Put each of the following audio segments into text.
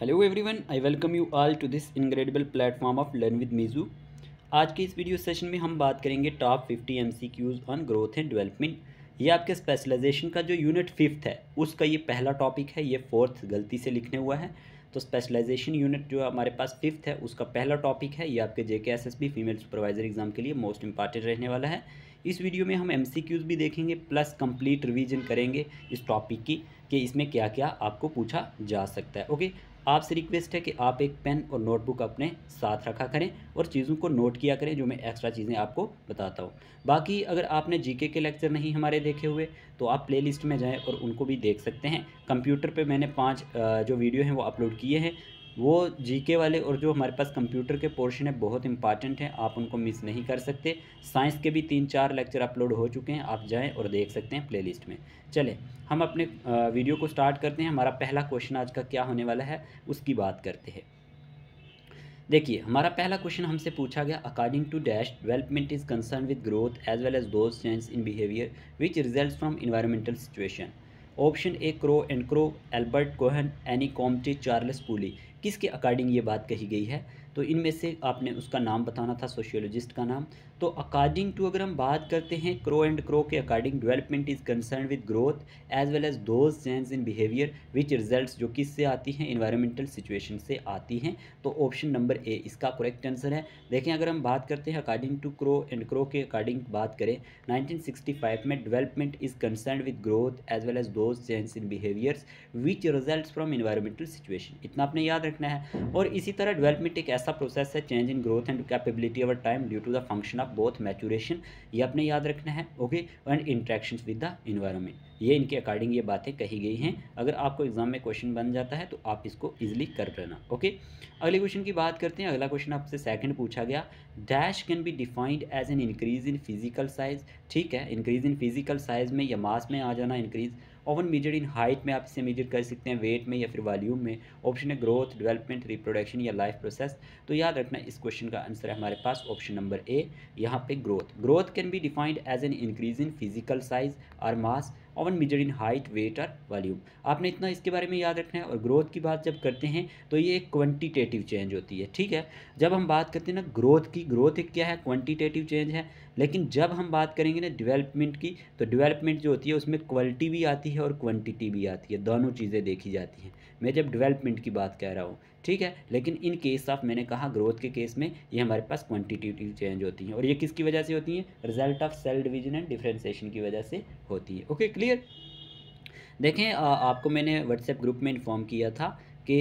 Hello everyone I welcome you all to this incredible platform of learn with मीजू आज के इस video session में हम बात करेंगे top 50 MCQs on growth and development ये आपके स्पेशलाइजेशन का जो यूनिट फिफ्थ है उसका ये पहला टॉपिक है ये फोर्थ गलती से लिखने हुआ है तो स्पेशलाइजेशन यूनिट जो हमारे पास फिफ्थ है उसका पहला टॉपिक है ये आपके J S S B female supervisor exam के लिए मोस्ट इंपॉर्टेंट रहने वाला है इस वीडियो में हम एम सी क्यूज़ भी देखेंगे प्लस कंप्लीट रिविजन करेंगे इस टॉपिक की कि इसमें क्या क्या आपको पूछा जा सकता है ओके आपसे रिक्वेस्ट है कि आप एक पेन और नोटबुक अपने साथ रखा करें और चीज़ों को नोट किया करें जो मैं एक्स्ट्रा चीज़ें आपको बताता हूँ बाकी अगर आपने जीके के लेक्चर नहीं हमारे देखे हुए तो आप प्लेलिस्ट में जाएं और उनको भी देख सकते हैं कंप्यूटर पे मैंने पांच जो वीडियो हैं वो अपलोड किए हैं वो जीके वाले और जो हमारे पास कंप्यूटर के पोर्शन है बहुत इंपॉर्टेंट हैं आप उनको मिस नहीं कर सकते साइंस के भी तीन चार लेक्चर अपलोड हो चुके हैं आप जाएं और देख सकते हैं प्लेलिस्ट में चले हम अपने वीडियो को स्टार्ट करते हैं हमारा पहला क्वेश्चन आज का क्या होने वाला है उसकी बात करते हैं देखिए हमारा पहला क्वेश्चन हमसे पूछा गया according to dash development is concern with growth as well as those change in behaviour which result from environmental situation option A Crow and Crow Albert Kohn Annie Comte Charles Pooley किसके according ये बात कही गई है तो इनमें से आपने उसका नाम बताना था सोशियोलॉजिस्ट का नाम तो अकॉर्डिंग टू अगर हम बात करते हैं क्रो एंड क्रो के according development is concern with growth as well as those change in behaviour which result जो किस से आती हैं इन्वायरमेंटल सिचुएशन से आती हैं तो ऑप्शन नंबर ए इसका करेक्ट आंसर है देखें अगर हम बात करते हैं according to Crow and Crow के अकॉर्डिंग बात करें फाइव में development is concern with growth as well as those change in behaviours which result from environmental situation इतना आपने याद रखना है और इसी तरह डेवलपमेंट एक ऐसा प्रोसेस है change in growth and capability over time due to the function of both maturation ये आपने याद रखना है okay and interaction with the environment ये इनके अकॉर्डिंग ये बातें कही गई हैं अगर आपको एग्जाम में क्वेश्चन बन जाता है तो आप इसको ईजिली कर लेना ओके अगले क्वेश्चन की बात करते हैं अगला क्वेश्चन आपसे सेकंड पूछा गया dash can be defined as an increase in physical size ठीक है इंक्रीज इन फिजिकल साइज में या मास में आ जाना increase on measure in height में आप इसे मेजर कर सकते हैं वेट में या फिर वॉल्यूम में ऑप्शन है ग्रोथ डेवलपमेंट रिप्रोडक्शन या लाइफ प्रोसेस तो याद रखना इस क्वेश्चन का आंसर है हमारे पास ऑप्शन नंबर ए यहाँ पे growth growth can be defined as an increase in physical size और mass on measure in height weight और वॉल्यूम आपने इतना इसके बारे में याद रखना है और ग्रोथ की बात जब करते हैं तो ये एक क्वांटिटेटिव चेंज होती है ठीक है जब हम बात करते हैं ना ग्रोथ की ग्रोथ एक क्या है क्वांटिटेटिव चेंज है लेकिन जब हम बात करेंगे ना डेवलपमेंट की तो डेवलपमेंट जो होती है उसमें क्वालिटी भी आती है और क्वान्टिटी भी आती है दोनों चीज़ें देखी जाती हैं मैं जब डेवलपमेंट की बात कह रहा हूँ ठीक है लेकिन इन केस ऑफ मैंने कहा ग्रोथ के केस में ये हमारे पास क्वांटिटेटिव चेंज होती हैं और ये किसकी वजह से होती हैं result of cell division and differentiation की वजह से होती है ओके क्लियर देखें आ, आपको मैंने व्हाट्सएप ग्रुप में इन्फॉर्म किया था कि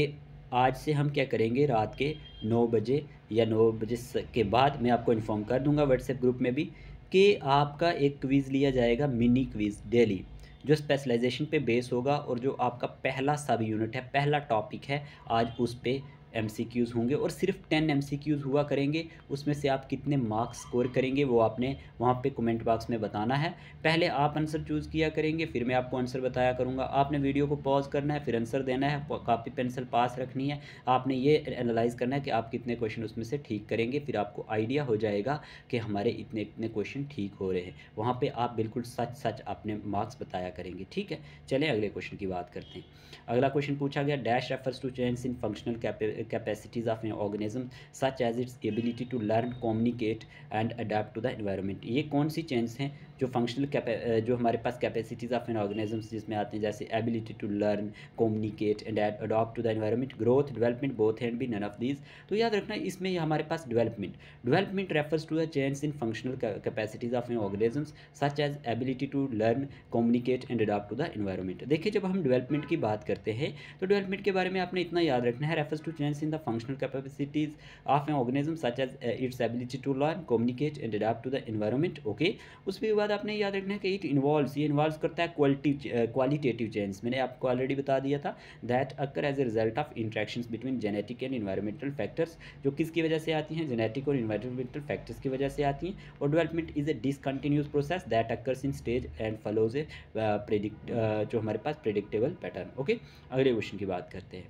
आज से हम क्या करेंगे रात के नौ बजे या नौ बजे के बाद मैं आपको इन्फॉर्म कर दूंगा व्हाट्सएप ग्रुप में भी कि आपका एक क्विज़ लिया जाएगा मिनी क्विज़ डेली जो स्पेशलाइजेशन पे बेस होगा और जो आपका पहला सब यूनिट है पहला टॉपिक है आज उस पर एम होंगे और सिर्फ टेन एम हुआ करेंगे उसमें से आप कितने मार्क्स स्कोर करेंगे वो आपने वहाँ पे कमेंट बॉक्स में बताना है पहले आप आंसर चूज़ किया करेंगे फिर मैं आपको आंसर बताया करूँगा आपने वीडियो को पॉज करना है फिर आंसर देना है कापी पेंसिल पास रखनी है आपने ये एनालाइज करना है कि आप कितने क्वेश्चन उसमें से ठीक करेंगे फिर आपको आइडिया हो जाएगा कि हमारे इतने इतने क्वेश्चन ठीक हो रहे हैं वहाँ पर आप बिल्कुल सच सच अपने मार्क्स बताया करेंगे ठीक है चले अगले क्वेश्चन की बात करते हैं अगला क्वेश्चन पूछा गया dash refers to change in functional कैपे capacities of an organism such as its ability to learn communicate and adapt to the environment ये कौन सी चेंज हैं जो फंक्शनल जो हमारे पास कैपेसिटीज़ ऑफ एन ऑर्गेनिजम्स जिसमें आते हैं जैसे ability to learn communicate and adopt to the environment growth development both hand B none of these तो याद रखना इसमें हमारे पास development development refers to the change in functional capacities of an organisms such as ability to learn communicate and adopt to the environment देखिए जब हम development की बात करते हैं तो डेवलपमेंट के बारे में आपने इतना याद रखना है refers to change in the functional capacities of an organism such as its ability to learn communicate and adopt to the environment okay उसके बाद आपने याद रखना है कि इट इन्वॉल्व ये इन्वॉल्व करता है क्वालिटी क्वालिटेटिव चेंज मैंने आपको ऑलरेडी बता दिया था that occur as a result of interaction between genetic and environmental factors जो किसकी वजह से आती हैं जेनेटिक और इन्वायरमेंटल फैक्टर्स की वजह से आती हैं और development is a discontinuous process that occurs in stage and follows a predict जो हमारे पास प्रेडिक्टेबल पैटर्न ओके अगले क्वेश्चन की बात करते हैं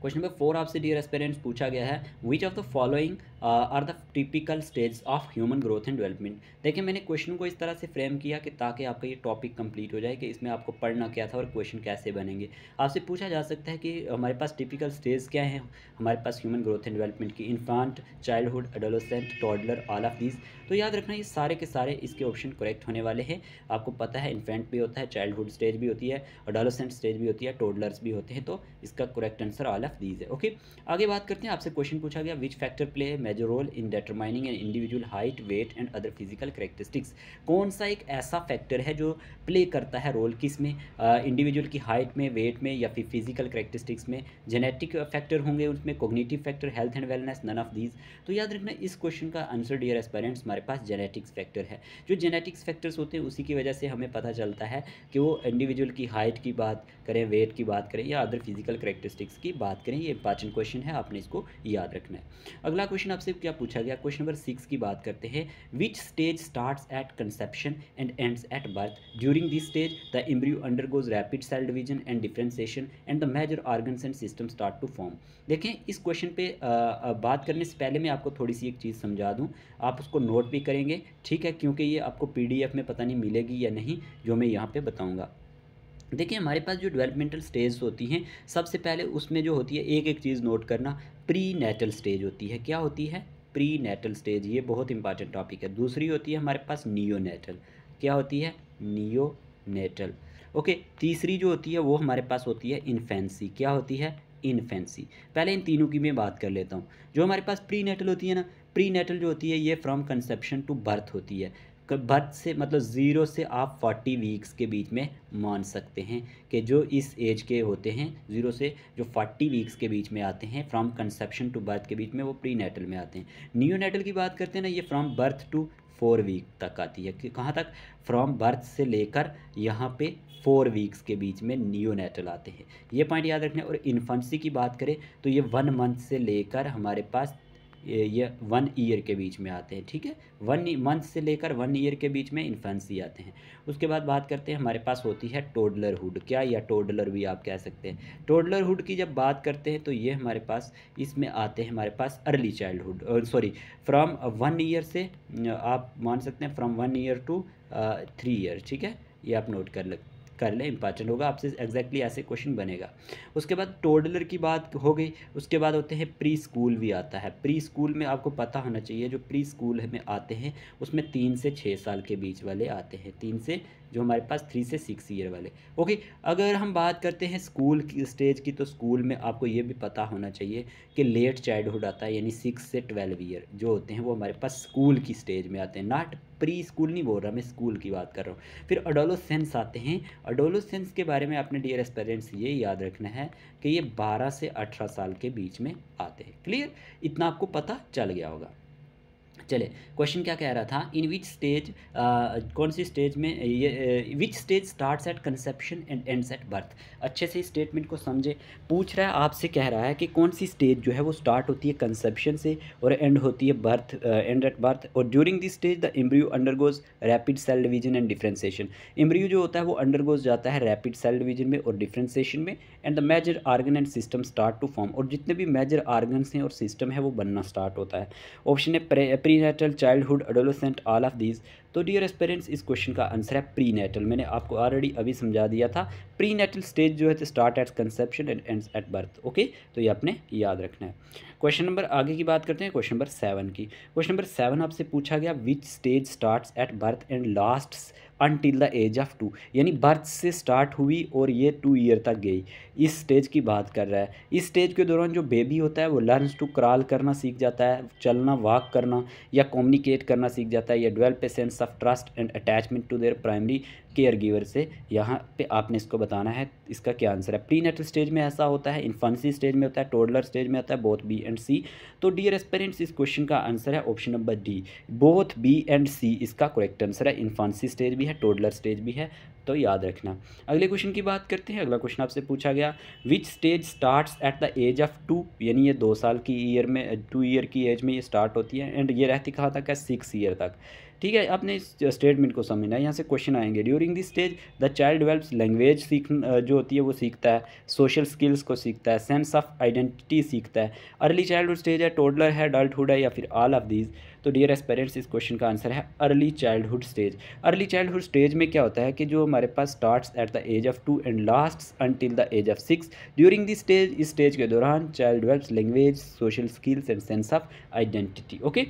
क्वेश्चन नंबर फोर आपसे डियर एस्पेरेंट्स पूछा गया है which of the following are the typical stage of human growth and development देखिए मैंने क्वेश्चन को इस तरह से फ्रेम किया कि ताकि आपका ये टॉपिक कंप्लीट हो जाए कि इसमें आपको पढ़ना क्या था और क्वेश्चन कैसे बनेंगे आपसे पूछा जा सकता है कि हमारे पास टिपिकल स्टेज क्या है हमारे पास ह्यूमन ग्रोथ एंड डेवलपमेंट की infant childhood adolescent toddler all of these तो याद रखना ये सारे के सारे इसके ऑप्शन करेक्ट होने वाले हैं आपको पता है इन्फेंट भी होता है चाइल्डहुड स्टेज भी होती है अडोलोसेंट स्टेज भी होती है टोडलर्स भी होते हैं तो इसका correct answer all of these है ओके आगे बात करते हैं आपसे क्वेश्चन पूछा गया विच फैक्टर प्ले है major role in determining an individual height weight and other physical characteristics कौन सा एक ऐसा फैक्टर है जो प्ले करता है रोल किस में इंडिविजुअल की हाइट में वेट में या फिर फिजिकल करेक्टरिस्टिक्स में जेनेटिक फैक्टर होंगे उसमें cognitive factor health and wellness none of these तो याद रखना इस क्वेश्चन का आंसर डियर एस्पेरेंट्स हमारे पास जेनेटिक्स फैक्टर है जो जेनेटिक्स फैक्टर्स होते हैं उसी की वजह से हमें पता चलता है कि वो इंडिविजुअल की हाइट की बात करें वेट की बात करें या अदर फिजिकल करेक्टरिस्टिक्स की बात करें ये इंपॉर्टेंट क्वेश्चन है आपने इसको याद रखना है अगला क्वेश्चन आपसे क्या पूछा गया क्वेश्चन नंबर सिक्स की बात करते हैं which stage start at conception and ends at birth during this stage the embryo undergoes rapid cell division and differentiation and the major organs and system start to form देखें इस question पे आ, आ, बात करने से पहले मैं आपको थोड़ी सी एक चीज़ समझा दूँ आप उसको नोट नोट भी करेंगे ठीक है क्योंकि ये आपको पीडीएफ में पता नहीं मिलेगी या नहीं जो मैं यहाँ पे बताऊँगा देखिए हमारे पास जो डेवलपमेंटल स्टेज होती हैं सबसे पहले उसमें जो होती है एक एक चीज़ नोट करना प्री नेटल स्टेज होती है क्या होती है प्री नेटल स्टेज ये बहुत इंपॉर्टेंट टॉपिक है दूसरी होती है हमारे पास नियो नेटल क्या होती है नियो नेटल ओके तीसरी जो होती है वो हमारे पास होती है इन्फेंसी क्या होती है इन्फेंसी पहले इन तीनों की मैं बात कर लेता हूँ जो हमारे पास प्री नेटल होती है ना प्री नेटल जो होती है ये फ्रॉम कंसेप्शन टू बर्थ होती है बर्थ से मतलब ज़ीरो से आप फोर्टी वीक्स के बीच में मान सकते हैं कि जो इस एज के होते हैं ज़ीरो से जो फोर्टी वीक्स के बीच में आते हैं फ्रॉम कंसेप्शन टू बर्थ के बीच में वो प्री नेटल में आते हैं न्यू नेटल की बात करते हैं ना ये from birth to four week तक आती है कि कहाँ तक फ्रॉम बर्थ से लेकर यहाँ पे फोर वीक्स के बीच में न्यू नेटल आते हैं ये पॉइंट याद रखना और इन्फेंसी की बात करें तो ये वन मंथ से लेकर हमारे पास या वन ईयर के बीच में आते हैं ठीक है वन मंथ से लेकर वन ईयर के बीच में इन्फेंसी आते हैं उसके बाद बात करते हैं हमारे पास होती है टोडलरहुड क्या या टोडलर भी आप कह सकते हैं टोडलरहुड की जब बात करते हैं तो ये हमारे पास इसमें आते हैं हमारे पास early childhood sorry from one year से आप मान सकते हैं from one year to three year ठीक है ये आप नोट कर लग कर लें इम्पार्टेंट होगा आपसे एग्जैक्टली ऐसे क्वेश्चन बनेगा उसके बाद टोडलर की बात हो गई उसके बाद होते हैं प्री स्कूल भी आता है प्री स्कूल में आपको पता होना चाहिए जो प्री स्कूल में आते हैं उसमें तीन से छः साल के बीच वाले आते हैं तीन से जो हमारे पास थ्री से सिक्स ईयर वाले ओके अगर हम बात करते हैं स्कूल की स्टेज की तो स्कूल में आपको ये भी पता होना चाहिए कि लेट चाइल्डहुड आता है यानी सिक्स से ट्वेल्व ईयर जो होते हैं वो हमारे पास स्कूल की स्टेज में आते हैं नाट प्री स्कूल नहीं बोल रहा मैं स्कूल की बात कर रहा हूँ फिर अडोलोसेंस आते हैं अडोलोसेंस के बारे में अपने डियर पेरेंट्स ये याद रखना है कि ये 12 से 18 साल के बीच में आते हैं क्लियर इतना आपको पता चल गया होगा चले क्वेश्चन क्या कह रहा था इन विच स्टेज कौन सी स्टेज में ये which stage start at conception and ends at birth अच्छे से स्टेटमेंट को समझे पूछ रहा है आपसे कह रहा है कि कौन सी स्टेज जो है वो स्टार्ट होती है कंसेप्शन से और एंड होती है बर्थ एंड एट बर्थ और during this stage the embryo undergoes rapid cell division and differentiation embryo जो होता है वो अंडरगोज जाता है रैपिड सेल डिवीजन में और डिफ्रेंसेशन में and the major organ and system start to form और जितने भी मेजर आर्गन्स हैं और सिस्टम है वो बनना स्टार्ट होता है ऑप्शन है pre prenatal childhood adolescent all of these तो डियर एस्पेरेंट्स इस क्वेश्चन का आंसर है प्री नेटल मैंने आपको ऑलरेडी अभी समझा दिया था प्री नेटल स्टेज जो है start at conception and end at birth okay तो ये आपने याद रखना है क्वेश्चन नंबर आगे की बात करते हैं क्वेश्चन नंबर सेवन की क्वेश्चन नंबर सेवन आपसे पूछा गया which stage start at birth and last until the age of two यानी बर्थ से स्टार्ट हुई और ये टू ईयर तक गई इस स्टेज की बात कर रहा है इस स्टेज के दौरान जो बेबी होता है वो लर्न टू क्रॉल करना सीख जाता है चलना वॉक करना या कम्युनिकेट करना सीख जाता है या develop a sense of trust and attachment to their primary caregiver से यहाँ पे आपने इसको बताना है इसका क्या आंसर है प्री नेटल स्टेज में ऐसा होता है इन्फेंसी स्टेज में होता है टोडलर स्टेज में होता है बोथ बी एंड सी तो डियर एस्पेरेंट्स इस क्वेश्चन का आंसर है option number D both B and C इसका करेक्ट आंसर है इन्फांसी स्टेज भी है टोडलर स्टेज भी है तो याद रखना अगले क्वेश्चन की बात करते हैं अगला क्वेश्चन आपसे पूछा गया which stage start at the age of two यानी ये दो साल की ईयर में टू ईयर की एज में ये स्टार्ट होती है एंड ये रहती कहाँ तक है सिक्स ईयर तक ठीक है इस स्टेटमेंट को समझना है यहाँ से क्वेश्चन आएंगे during during this stage the child develops language सीख जो होती है वो सीखता है सोशल स्किल्स को सीखता है सेंस ऑफ आइडेंटिटी सीखता है अर्ली चाइल्डहुड स्टेज है टोडलर है अडल्टहुड है या फिर ऑल ऑफ दीज तो डियर एस पेरेंट्स इस क्वेश्चन का आंसर है early childhood stage early childhood stage में क्या होता है कि जो हमारे पास starts at the age of two and last until the age of six during this stage इस स्टेज के दौरान child develops language social skills and sense of identity okay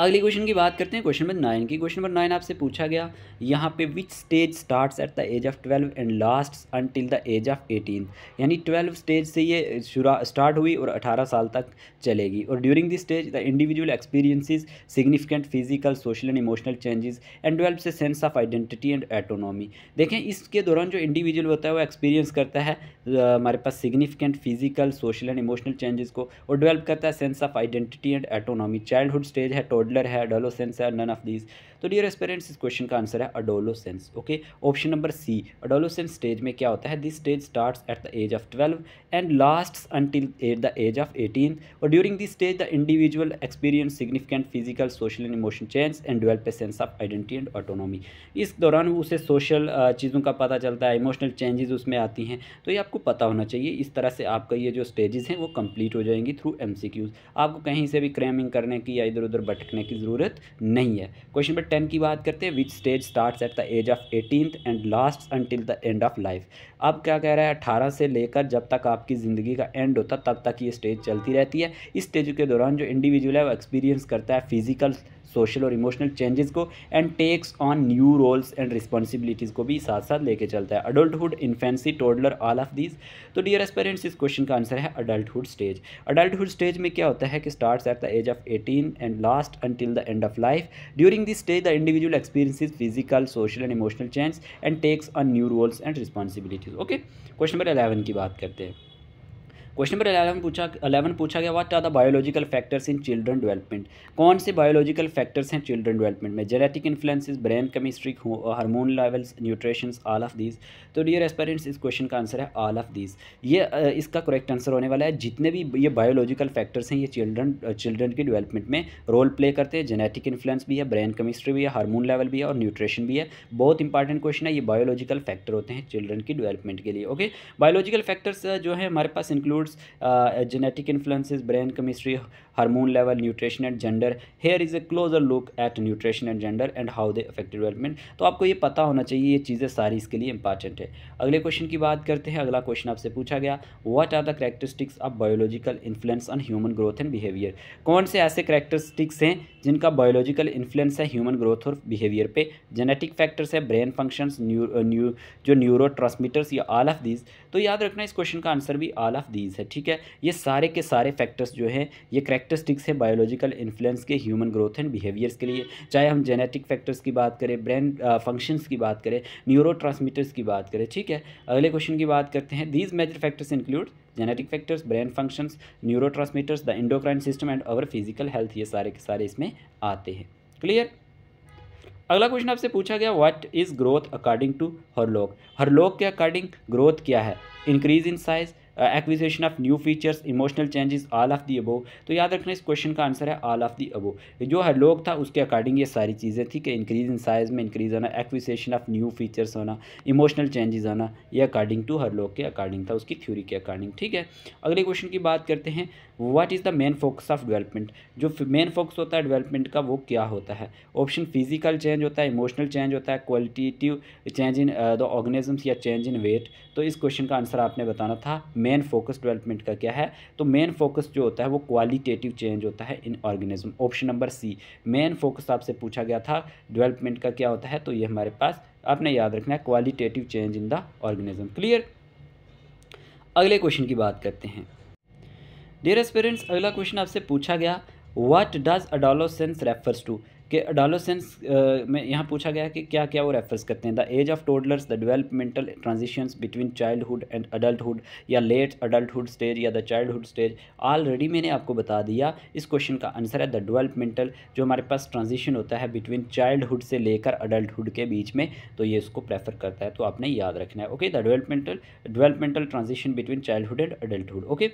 अगले क्वेश्चन की बात करते हैं क्वेश्चन नंबर नाइन की question number nine आपसे पूछा गया यहाँ पे which stage starts at the age of twelve and last until the age of eighteen यानी ट्वेल्व स्टेज से ये शुरा स्टार्ट हुई और अठारह साल तक चलेगी और during this stage the individual experiences significant physical social and emotional changes and twelve से sense of identity and autonomy देखें इसके दौरान जो इंडिविजुअल होता है वो एक्सपीरियंस करता है हमारे पास significant physical social and emotional changes को और डेवलप करता है sense of identity and autonomy childhood stage है toddler Hodler had, Holosens none of these. तो डियर एस्पेरेंट्स इस क्वेश्चन का आंसर है adolescence okay option number C adolescence stage में क्या होता है this stage starts at the age of twelve and last until at the age of eighteen और during this stage the individual experience significant physical social and emotion change and develop a sense of identity and autonomy इस दौरान उसे social चीज़ों का पता चलता है emotional changes उसमें आती हैं तो ये आपको पता होना चाहिए इस तरह से आपका ये जो स्टेजेस हैं वो कंप्लीट हो जाएंगी थ्रू एमसीक्यूज आपको कहीं से भी क्रैमिंग करने की या इधर उधर भटकने की ज़रूरत नहीं है क्वेश्चन टेन की बात करते हैं which stage starts at the age of eighteen and last until the end of life अब क्या कह रहा है अठारह से लेकर जब तक आपकी ज़िंदगी का एंड होता तब तक ये स्टेज चलती रहती है इस स्टेज के दौरान जो इंडिविजुअल है वो एक्सपीरियंस करता है फिजिकल सोशल और इमोशनल चेंजेस को and takes on new roles and responsibilities को भी साथ साथ लेके चलता है adulthood infancy toddler all of these तो डियर पेरेंट्स इस क्वेश्चन का आंसर है अडल्टुड स्टेज अडल्टुड स्टेज में क्या होता है कि start at the age of eighteen and last until the end of life during this stage the individual experiences physical social and emotional change and takes on new roles and responsibilities okay question number eleven की बात करते हैं question number eleven पूछा eleven पूछा गया what are the biological factors in children development कौन से biological factors हैं चिल्ड्रन डेवलपमेंट में genetic influences brain chemistry hormone levels nutrition all of these तो डियर एस्पेरेंट्स इस क्वेश्चन का आंसर है ऑल ऑफ दीज ये uh, इसका करेक्ट आंसर होने वाला है जितने भी ये बायोलॉजिकल फैक्टर्स हैं ये चिल्ड्रन चिल्ड्रन की डिवेलपमेंट में रोल प्ले करते हैं जेनेटिक इन्फ्लुएंस भी है ब्रेन केमिस्ट्री भी है हारमोन लेवल भी है और न्यूट्रिशन भी है बहुत इंपॉर्टेंट क्वेश्चन है ये बायोलॉजिकल फैक्टर होते हैं चिल्ड्रन की डिवेलपमेंट के लिए ओके बायोलॉजिकल फैक्टर्स जो है हमारे पास include uh, genetic influences brain chemistry hormone level nutrition and gender here is a closer look at nutrition and gender and how they affect development तो आपको ये पता होना चाहिए ये चीज़ें सारी इसके लिए इंपॉर्टेंट है अगले क्वेश्चन की बात करते हैं अगला क्वेश्चन आपसे पूछा गया what are the characteristics of biological influence on human growth and behaviour कौन से ऐसे करेक्टरिस्टिक्स हैं जिनका बायोलॉजिकल इन्फ्लुएंस है ह्यूमन ग्रोथ और बिहेवियर पे जेनेटिक फैक्टर्स है ब्रेन फंक्शंस न्यू जो न्यूरो ट्रांसमीटर्स या ऑल ऑफ दीज तो याद रखना इस क्वेश्चन का आंसर भी ऑल ऑफ दीज है ठीक है ये सारे के सारे फैक्टर्स जो हैं ये करेक्ट फैक्टर्स है बायोलॉजिकल इन्फ्लुएंस के ह्यूमन ग्रोथ एंड बिहेवियर्स के लिए चाहे हम जेनेटिक फैक्टर्स की बात करें ब्रेन फंक्शंस की बात करें न्यूरो की बात करें ठीक है अगले क्वेश्चन की बात करते हैं these major factors include genetic factors brain functions neuro the endocrine system and our physical health ये सारे के सारे इसमें आते हैं क्लियर अगला क्वेश्चन आपसे पूछा गया what is growth according to हर हर लोग के अकॉर्डिंग ग्रोथ क्या है increase in size acquisition of new features emotional changes all of the above तो याद रखना इस क्वेश्चन का आंसर है आल ऑफ दी अबो जो हर लोग था उसके अकॉर्डिंग ये सारी चीज़ें थी कि इंक्रीज इन साइज़ में इंक्रीज होना एक्विजेशन ऑफ न्यू फीचर्स होना इमोशनल चेंजेस आना ये अकॉर्डिंग टू हर लोग के अकॉर्डिंग था उसकी थ्योरी के अकॉर्डिंग ठीक है अगले क्वेश्चन की बात करते हैं what is the main focus of development जो मेन फोकस होता है डेवलपमेंट का वो क्या होता है ऑप्शन फिजिकल चेंज होता है इमोशनल चेंज होता है qualitative change in the organisms या चेंज इन वेट तो इस क्वेश्चन का आंसर आपने बताना था मेन फोकस डेवलपमेंट का क्या है तो मेन फोकस जो होता है वो क्वालिटेटिव चेंज होता है in organism option number C main focus आपसे पूछा गया था डेवलपमेंट का क्या होता है तो ये हमारे पास आपने याद रखना है qualitative change in the organism clear अगले क्वेश्चन की बात करते हैं डियर एस्पेरेंट्स अगला क्वेश्चन आपसे पूछा गया what does adolescence refers to कि अडालोसेंस में यहाँ पूछा गया कि क्या क्या वो रेफर्स करते हैं the age of toddlers the developmental transitions between childhood and adulthood या लेट अडल्टहुड स्टेज या द चाइल्डहुड स्टेज ऑलरेडी मैंने आपको बता दिया इस क्वेश्चन का आंसर है द डिवेलपमेंटल जो हमारे पास ट्रांजिशन होता है बिटवीन चाइल्डहुड से लेकर अडल्टुड के बीच में तो ये इसको प्रेफर करता है तो आपने याद रखना है okay the developmental developmental transition between childhood and hood okay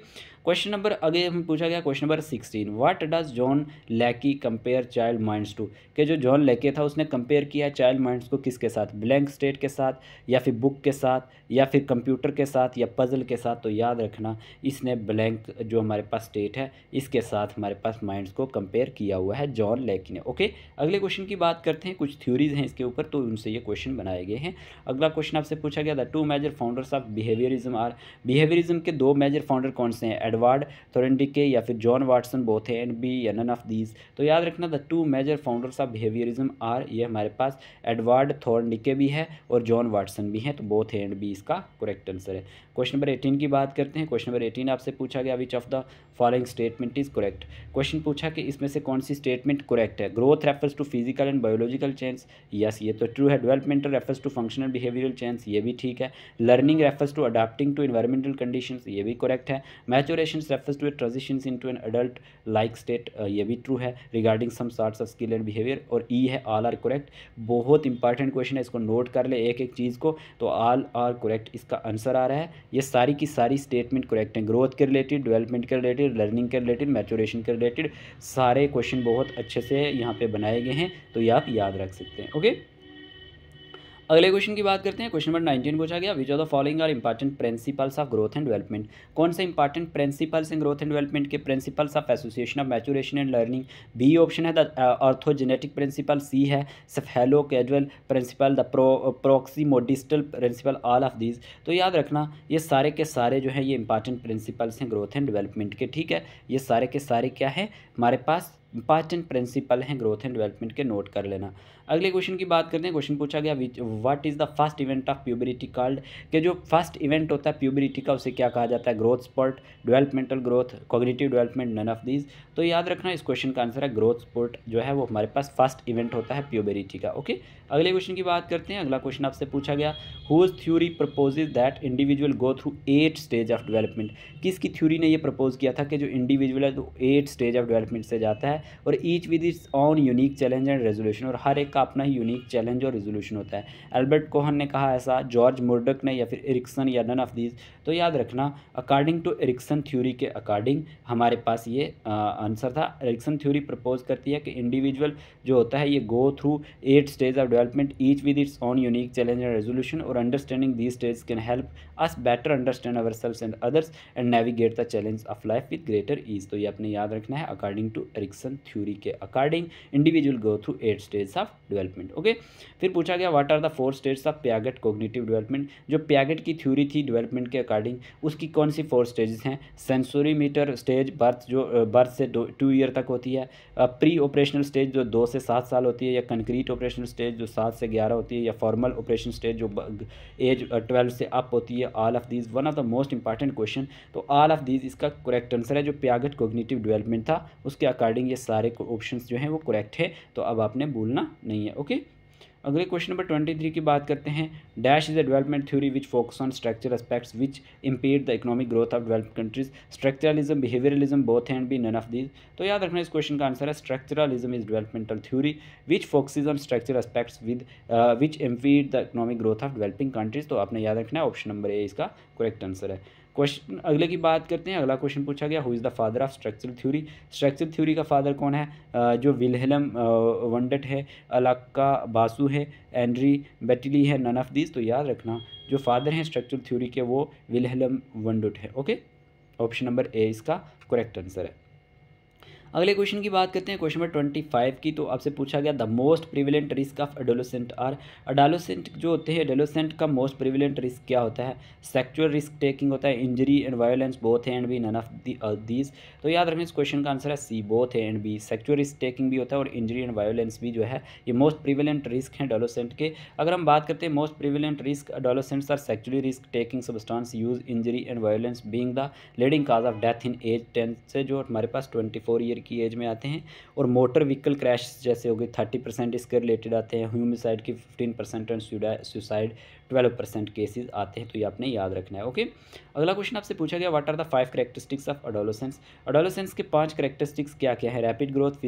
question number आगे पूछा गया question number sixteen what does John Locke compare child minds to कि जो जॉन लेके था उसने कंपेयर किया चाइल्ड माइंड्स को किसके साथ ब्लैंक स्टेट के साथ या फिर बुक के साथ या फिर कंप्यूटर के साथ या पज़ल के साथ तो याद रखना इसने ब्लैंक जो हमारे पास स्टेट है इसके साथ हमारे पास माइंड्स को कंपेयर किया हुआ है जॉन लेकी ने ओके अगले क्वेश्चन की बात करते हैं कुछ थ्योरीज हैं इसके ऊपर तो उनसे ये क्वेश्चन बनाए गए हैं अगला क्वेश्चन आपसे पूछा गया था two major founders of behaviourism are behaviourism के दो मेजर फाउंडर कौन से हैं एडवर्ड थोरेंडिके या फिर जॉन वाटसन बोथ है एंड बी या नन ऑफ दीज तो याद रखना the two major founders of behaviourism are ये हमारे पास एडवर्ड थॉर्निके भी है और जॉन वाटसन भी हैं तो बोथ एंड बी इसका करेक्ट आंसर है क्वेश्चन नंबर एटीन की बात करते हैं क्वेश्चन नंबर एटीन आपसे पूछा गया which of the following statement is correct question पूछा कि इसमें से कौन सी स्टेटमेंट करेक्ट है growth refers to physical and biological change yes ये तो ट्रू है developmental refers to functional behavioural change ये भी ठीक है learning refers to adapting to environmental condition ये भी करेक्ट है maturation refers to a transition in to an adult like state ये भी ट्रू है regarding some sorts of skill and behaviour और ई e है ऑल आर करेक्ट बहुत important question है इसको नोट कर ले एक एक चीज़ को तो ऑल आर करेक्ट इसका आंसर आ रहा है ये सारी की सारी स्टेटमेंट करेक्ट हैं ग्रोथ के रिलेटेड डेवलपमेंट के रिलेटेड लर्निंग के रिलेटेड मैचोरेशन के रिलेटेड सारे क्वेश्चन बहुत अच्छे से यहाँ पे बनाए गए हैं तो ये आप याद रख सकते हैं ओके अगले क्वेश्चन की बात करते हैं क्वेश्चन नंबर नाइनटीन पूछा गया which of the following are important principles of growth and development कौन से इंपॉर्टेंट प्रिंसिपल्स हैं ग्रोथ एंड डेवलपमेंट के principles of association of maturation and learning B option है द ऑर्थोजेनेटिक प्रिंसिपल सी है cephalocaudal principle the proximodistal principle all of these तो याद रखना ये सारे के सारे जो है ये इंपॉर्टेंट प्रिंसिपल्स हैं ग्रोथ एंड डेवलपमेंट के ठीक है ये सारे के सारे क्या है हमारे पास इंपॉर्टेंट प्रिंसिपल हैं ग्रोथ एंड डेवलपमेंट के नोट कर लेना अगले क्वेश्चन की बात करते हैं क्वेश्चन पूछा गया which what is the first event of puberty called के जो फर्स्ट इवेंट होता है प्यूबरिटी का उसे क्या कहा जाता है growth spurt developmental growth cognitive development none of these तो याद रखना इस क्वेश्चन का आंसर है ग्रोथ स्पोर्ट जो है वो हमारे पास फर्स्ट इवेंट होता है प्यूबरिटी का ओके अगले क्वेश्चन की बात करते हैं अगला क्वेश्चन आपसे पूछा गया whose theory proposes that individual go through eight stage of development किसकी थ्यूरी ने यह प्रपोज किया था कि जो इंडिविजुअल है तो एट स्टेज ऑफ डेवलपमेंट से जाता है है और each with its own unique challenge and resolution और हर एक का अपना ही यूनिक चैलेंज और रेजोल्यूशन होता है एल्बर्ट कोहन ने कहा ऐसा जॉर्ज मुर्डक ने या फिर इरिक्सन या नन ऑफ दीज तो याद रखना अकॉर्डिंग टू एरिक्सन थ्योरी के अकॉर्डिंग हमारे पास ये आंसर था एरिक्सन थ्योरी प्रपोज करती है कि इंडिविजुअल जो होता है ये go through eight stage of development each with its own unique challenge and resolution और understanding the stage can help us better understand our selves and others and navigate the challenge of life with greater ease तो ये अपने याद रखना है according to Erikson theory के according individual go through eight stage of development okay फिर पूछा गया what are the four stage of प्यागेट cognitive development जो प्यागेट की थ्योरी थी डेवलपमेंट के अकॉर्डिंग उसकी कौन सी फोर स्टेजेस हैं सेंसोरी मीटर स्टेज बर्थ जो बर्थ से दो टू ईयर तक होती है प्री ऑपरेशनल स्टेज जो दो से सात साल होती है या कंक्रीट ऑपरेशनल स्टेज जो सात से ग्यारह होती है या फॉर्मल ऑपरेशन स्टेज जो एज ट्वेल्व से अप होती है all of these one of the most important question तो ऑल ऑफ दीज इसका करेक्ट आंसर है जो प्यागट कोग्नेटिव डेवलपमेंट था उसके अकॉर्डिंग ये सारे ऑप्शन जो हैं वो करेक्ट है तो अब आपने भूलना नहीं है ओके अगले क्वेश्चन नंबर ट्वेंटी थ्री की बात करते हैं dash is a development theory which focus on structure aspects which impede the economic growth of developed countries structuralism behaviouralism both hand B none of these तो याद रखना इस question का answer है structuralism is developmental theory which focus on structure aspects with which impede the economic growth of developing countries तो आपने याद रखना है ऑप्शन नंबर ए इसका करेक्ट आंसर है क्वेश्चन अगले की बात करते हैं अगला क्वेश्चन पूछा गया who is the father of structural theory structural theory का फादर कौन है जो विलहलम वंडट है अलाक्का बासु है एंड्री बेटली है नन ऑफ दीज तो याद रखना जो फादर हैं स्ट्रक्चरल थ्योरी के वो विलहलम वंडट है ओके ऑप्शन नंबर ए इसका करेक्ट आंसर है अगले क्वेश्चन की बात करते हैं क्वेश्चन नंबर ट्वेंटी फाइव की तो आपसे पूछा गया the most prevalent risk of adolescent are adolescent जो होते हैं एडोलोसेंट का मोस्ट प्रिविलेंट रिस्क क्या होता है सेक्चुअल रिस्क टेकिंग होता है इंजरी एंड वायलेंस बोथ है and B none of these तो याद रखें इस क्वेश्चन का आंसर है सी बोथ है and B sexual risk taking भी होता है और इंजरी एंड वायोलेंस भी जो है ये मोस्ट प्रिविलेंट रिस्क है एडोलोसेंट के अगर हम बात करते हैं most prevalent risk adolescents are sexually risk taking substance use injury and violence being the leading cause of death in age ten से जो हमारे पास ट्वेंटी फोर ईयर ईयर की एज में आते हैं और मोटर व्हीकल क्रैश जैसे हो गए थर्टी परसेंट इसके रिलेटेड आते हैं ह्यूमिसाइड की fifteen percent and suicide twelve percent cases आते हैं तो ये आपने याद रखना है ओके अगला क्वेश्चन आपसे पूछा गया what are the five characteristics of adolescence adolescence के पाँच करेक्टरिस्टिक्स क्या क्या है rapid growth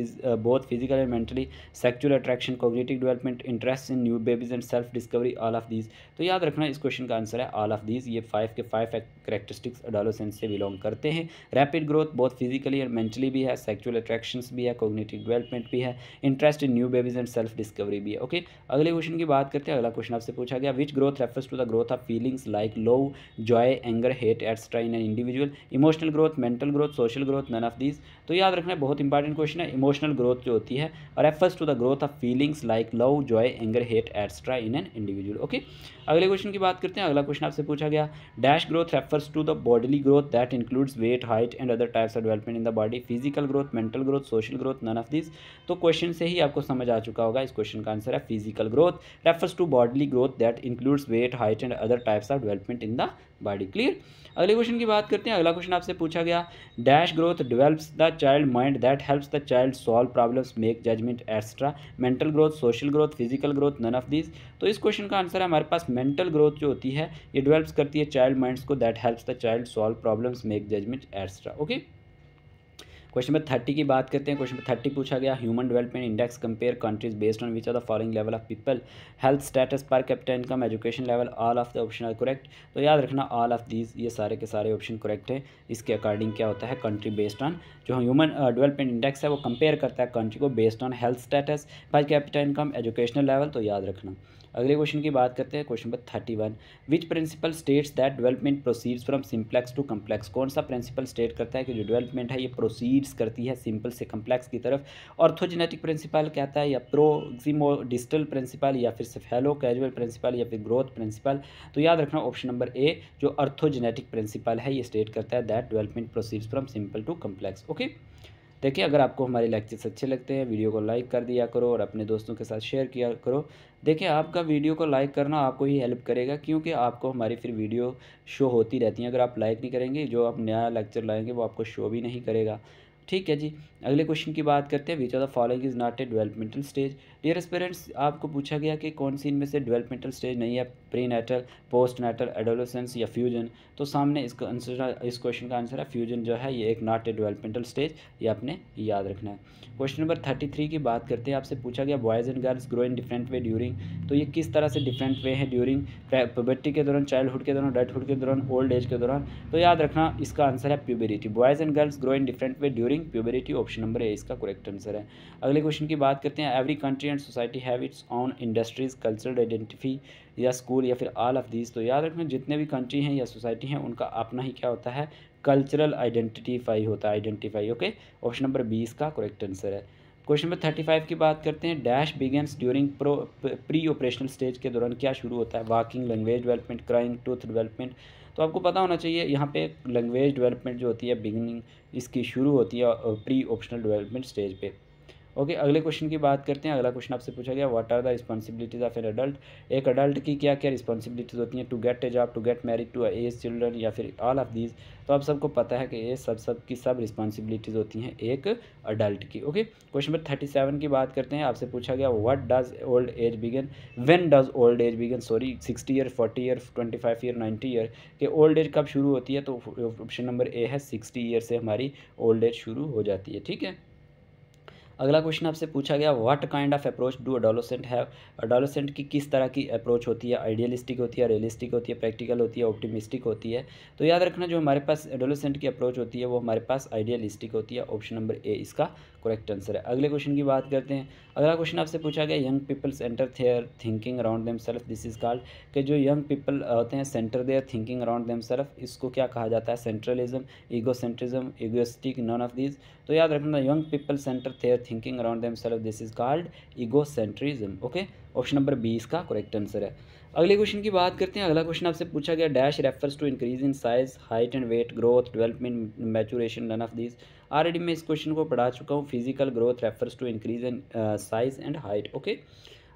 both physical and mentally sexual attraction cognitive development interest in new babies and self discovery all of these तो याद रखना इस क्वेश्चन का आंसर है ऑल ऑफ दीज ये फाइव के फाइव करेक्टरिस्टिक्स अडोलोसेंस से बिलोंग करते हैं रैपिड ग्रोथ बहुत फिजिकली एंड मेंटली भी है सेक्चुअल सेक्चुअल अट्रैक्शंस भी है कोग्नेटिव डेवलपमेंट भी है interest in new babies and self discovery भी है ओके अगले क्वेश्चन की बात करते हैं अगला क्वेश्चन आपसे पूछा गया which growth refers to the growth of feelings like love joy anger hate etcetera in an individual emotional growth mental growth social growth none of this तो याद रखना बहुत इंपॉर्टेंट क्वेश्चन है इमोशनल ग्रोथ जो होती है refers to the growth of feelings like love joy anger hate etcetera in an individual okay अगले question की बात करते हैं अगला क्वेश्चन आपसे पूछा गया dash growth refers to the bodily growth that includes weight height and other types of development in the body physical growth mental growth social growth none of this तो क्वेश्चन से ही आपको समझ आ चुका होगा इस क्वेश्चन का आंसर है physical growth refers to bodily growth that includes weight height and other types of development in the body clear अगले क्वेश्चन की बात करते हैं अगला क्वेश्चन आपसे पूछा गया dash growth develops the child mind that helps the child solve problems make judgement extra mental growth social growth physical growth none of this तो इस क्वेश्चन का आंसर है हमारे पास मेंटल ग्रोथ जो होती है ये डेवलप्स करती है चाइल्ड माइंड्स को that helps the child solve problems make judgement extra okay question number thirty की बात करते हैं क्वेश्चन नंबर थर्टी पूछा गया human development index compare countries based on which are the following level of people health status per capital income education level all of the option are correct तो याद रखना all of these ये सारे के सारे option correct है इसके according क्या होता है कंट्री बेस्ड ऑन जो ह्यूमन डेवलपमेंट इंडेक्स है वो कंपेयर करता है कंट्री को based on health status per capital income educational level तो याद रखना अगले क्वेश्चन की बात करते हैं question number thirty one which principle states that development proceeds from simplex to complex कौन सा प्रिंसिपल स्टेट करता है कि जो डेवलपमेंट है ये प्रोसीड लीड्स करती है सिंपल से कम्प्लेक्स की तरफ ऑर्थोजेनेटिक प्रिंसिपल कहता है या प्रोक्सिमो डिजिटल प्रिंसिपल या फिर सफेलो कैजुअल प्रिंसिपल या फिर ग्रोथ प्रिंसिपल तो याद रखना ऑप्शन नंबर ए जो अर्थोजेनेटिक प्रिंसिपल है ये स्टेट करता है that development proceeds from simple to complex okay देखिए अगर आपको हमारे लेक्चर्स अच्छे लगते हैं वीडियो को लाइक कर दिया करो और अपने दोस्तों के साथ शेयर किया करो देखिए आपका वीडियो को लाइक करना आपको ही हेल्प करेगा क्योंकि आपको हमारी फिर वीडियो शो होती रहती हैं अगर आप लाइक नहीं करेंगे जो आप नया लेक्चर लाएंगे वो आपको शो भी नहीं करेगा ठीक है जी अगले क्वेश्चन की बात करते हैं which of the following is not a developmental stage dear parents आपको पूछा गया कि कौन सी इनमें से डेवलपमेंटल स्टेज नहीं है prenatal postnatal adolescence या फ्यूजन तो सामने इसका आंसर इस क्वेश्चन का आंसर है फ्यूजन जो है ये एक नॉट ए डेवलपमेंटल स्टेज ये आपने याद रखना है क्वेश्चन नंबर थर्टी थ्री की बात करते हैं आपसे पूछा गया boys and girls grow in different way during तो ये किस तरह से डिफरेंट वे है ड्यूरिंग प्यूबर्टी के दौरान चाइल्डहुड के दौरान डल्टहुड के दौरान ओल्ड एज के दौरान तो याद रखना इसका आंसर है puberty boys and girls grow in different way during puberty option number A इसका करेक्ट आंसर है अगले क्वेश्चन की बात करते हैं every country and society have its own industries cultural identity या स्कूल या फिर ऑल ऑफ दीज तो याद रखना जितने भी कंट्री हैं या सोसाइटी हैं उनका अपना ही क्या होता है कल्चरल आइडेंटिटीफाई होता है identify okay option number B इसका करेक्ट आंसर है क्वेश्चन नंबर थर्टी फाइव की बात करते हैं dash begins during pro preoperational stage के दौरान क्या शुरू होता है walking language development crying tooth development तो आपको पता होना चाहिए यहाँ पे लैंग्वेज डेवलपमेंट जो होती है बिगनिंग इसकी शुरू होती है प्री ऑप्शनल डेवलपमेंट स्टेज पे ओके अगले क्वेश्चन की बात करते हैं अगला क्वेश्चन आपसे पूछा गया what are the responsibilities of an adult एक अडल्ट की क्या क्या रिस्पॉन्सिबिलिटीज होती हैं to get a job to get married to age children या फिर ऑल ऑफ दीज तो आप सबको पता है कि ये सब सब की सब रिस्पॉन्सिबिलिटीज होती हैं एक अडल्ट की okay question number thirty seven की बात करते हैं आपसे पूछा गया what does old age begin when does old age begin sorry sixty year forty year twenty five year ninety year कि ओल्ड एज कब शुरू होती है तो ऑप्शन नंबर ए है सिक्सटी ईयर से हमारी ओल्ड एज शुरू हो जाती है ठीक है अगला क्वेश्चन आपसे पूछा गया what kind of approach do adolescent have adolescent की किस तरह की अप्रोच होती है आइडियलिस्टिक होती है रियलिस्टिक होती है प्रैक्टिकल होती है ऑप्टिमिस्टिक होती है तो याद रखना जो हमारे पास एडोलोसेंट की अप्रोच होती है वो हमारे पास आइडियलिस्टिक होती है ऑप्शन नंबर ए इसका करेक्ट आंसर है अगले क्वेश्चन की बात करते हैं अगला क्वेश्चन आपसे पूछा गया young peoples centre their thinking around them self this is called कि जो यंग पीपल होते हैं centre their thinking around them self इसको क्या कहा जाता है centralism egocentrism egoistic none of this तो याद रखना young people centre their thinking around them self this is called egocentrism okay option number B इसका करेक्ट आंसर है अगले क्वेश्चन की बात करते हैं अगला क्वेश्चन आपसे पूछा गया dash refers to increase in size height and weight growth development maturation none of this already मैं इस क्वेश्चन को पढ़ा चुका हूँ physical growth refers to increase in size and height okay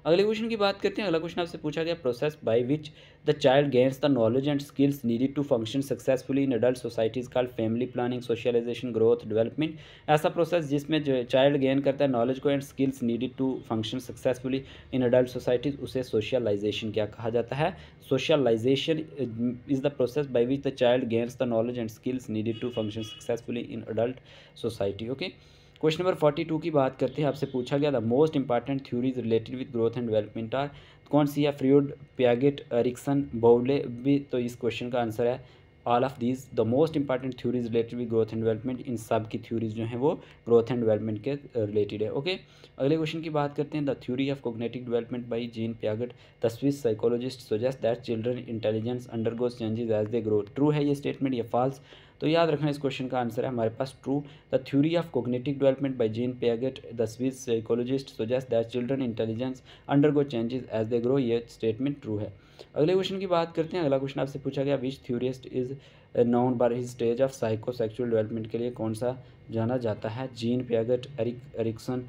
अगले क्वेश्चन की बात करते हैं अगला क्वेश्चन आपसे पूछा गया process by which the child gains the knowledge and skills needed to function successfully in adult societies called family planning socialisation growth development ऐसा प्रोसेस जिसमें चाइल्ड गेन करता है नॉलेज को and skills needed to function successfully in adult societies उसे socialisation क्या कहा जाता है socialisation is the process by which the child gains the knowledge and skills needed to function successfully in adult society okay okay? Question number forty two की बात करते हैं आपसे पूछा गया the most important theories related with growth and development are कौन सी है फ्रियोड प्यागेट Rixon बोवले भी तो इस क्वेश्चन का आंसर है all of these the most important theories related with growth and development इन सब की थ्योरीज जो हैं वो ग्रोथ एंड डेवलपमेंट के रिलेटेड है ओके अगले क्वेश्चन की बात करते हैं the theory of cognitive development by Jean Piaget the Swiss psychologist suggest that children intelligence undergoes changes as they growth true है ये स्टेटमेंट या फॉल्स तो याद रखना इस क्वेश्चन का आंसर है हमारे पास true the theory of cognitive development by Jean Piaget the Swiss psychologist suggest that children intelligence undergo changes as they grow ये स्टेटमेंट ट्रू है अगले क्वेश्चन की बात करते हैं अगला क्वेश्चन आपसे पूछा गया which theorist is known for his stage of psychosexual development के लिए कौन सा जाना जाता है Jean Piaget Erik Erikson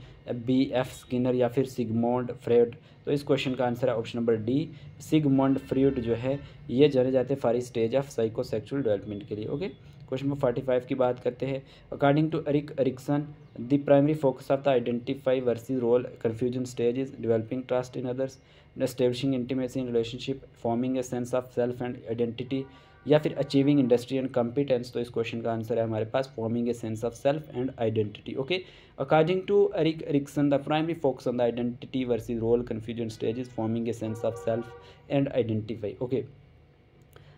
B F Skinner या फिर सिगमोंड फ्रेड तो इस क्वेश्चन का आंसर है option number D Sigmund Freud जो है ये जाने जाते हैं फारी stage of psychosexual development के लिए okay question number forty five की बात करते हैं according to Erik Erikson the primary focus of the identify versus role confusion stage is developing trust in others establishing intimacy in relationship forming a sense of self and identity या फिर achieving industry and competence तो इस question का answer है हमारे पास forming a sense of self and identity okay according to Erik Erikson the primary focus on the identity versus role confusion stage is forming a sense of self and identify okay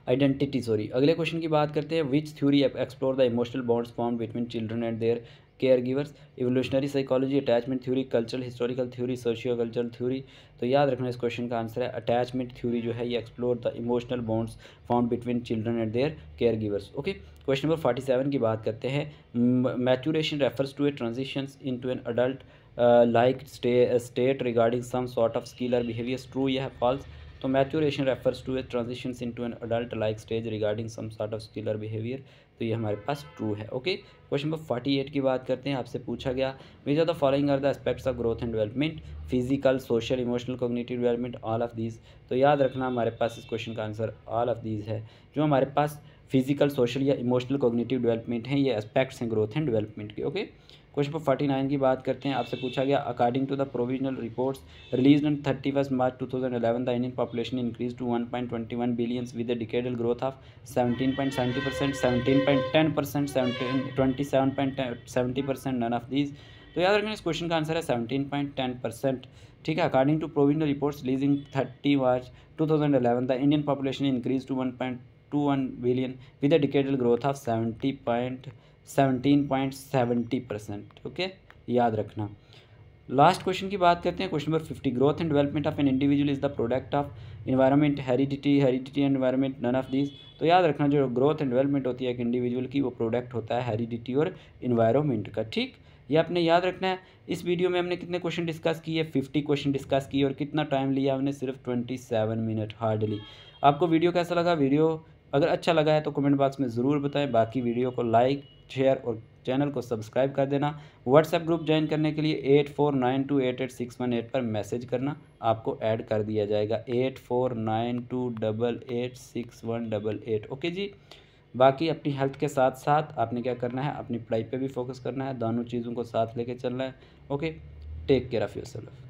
identity sorry अगले question की बात करते हैं which theory explore the emotional bonds form between children and their caregivers evolutionary psychology attachment theory cultural historical theory sociocultural theory तो याद रखना इस question का आंसर है अटैचमेंट थ्योरी जो है ये explore the emotional bonds found between children and their caregivers okay question number forty seven की बात करते हैं maturation refers to a transition in to an adult like state regarding some sort of skill और behaviours true या false तो maturation refers to a transition in to an adult like stage regarding some sort of skill or behaviour तो ये हमारे पास true है okay question number forty eight की बात करते हैं आपसे पूछा गया which are the following are the aspects of growth and development physical social emotional community development all of these तो याद रखना हमारे पास इस क्वेश्चन का आंसर ऑल ऑफ दीज है जो हमारे पास फिजिकल सोशल या इमोशनल कोग्नेटिव डेवलपमेंट हैं ये एस्पेक्ट्स हैं ग्रोथ एंड डेवलपमेंट के okay okay? Question number forty nine की बात करते हैं आपसे पूछा गया according to the provisional reports release on thirty first March two thousand eleven the Indian population increase to one point twenty one billions with decadal growth of seventeen point seventy percent seventeen point ten percent seventeen twenty seven point seventy percent none of these तो याद रखें इस question का answer है seventeen point ten percent ठीक है according to provisional reports releasing thirty March two thousand eleven the Indian population increase to one point two one billion with a decadal growth of seventy point seventeen point seventy percent okay याद रखना last question की बात करते हैं question number fifty growth and development of an individual is the product of environment heredity heredity and environment none of this तो याद रखना जो ग्रोथ एंड डेवलपमेंट होती है एक इंडिविजुअल की वो प्रोडक्ट होता है हेरिडिटी और इन्वायरमेंट का ठीक ये आपने याद रखना है इस वीडियो में हमने कितने क्वेश्चन डिस्कस किए फिफ्टी क्वेश्चन डिस्कस किए और कितना टाइम लिया हमने सिर्फ ट्वेंटी सेवन मिनट हार्डली आपको वीडियो कैसा लगा वीडियो अगर अच्छा लगा है तो कमेंट बॉक्स में ज़रूर बताएं बाकी वीडियो को लाइक शेयर और चैनल को सब्सक्राइब कर देना व्हाट्सएप ग्रुप ज्वाइन करने के लिए eight four nine two eight eight six one eight पर मैसेज करना आपको ऐड कर दिया जाएगा eight four nine two double eight six one double eight okay जी बाकी अपनी हेल्थ के साथ साथ आपने क्या करना है अपनी पढ़ाई पे भी फोकस करना है दोनों चीज़ों को साथ लेके चलना है okay take care of your self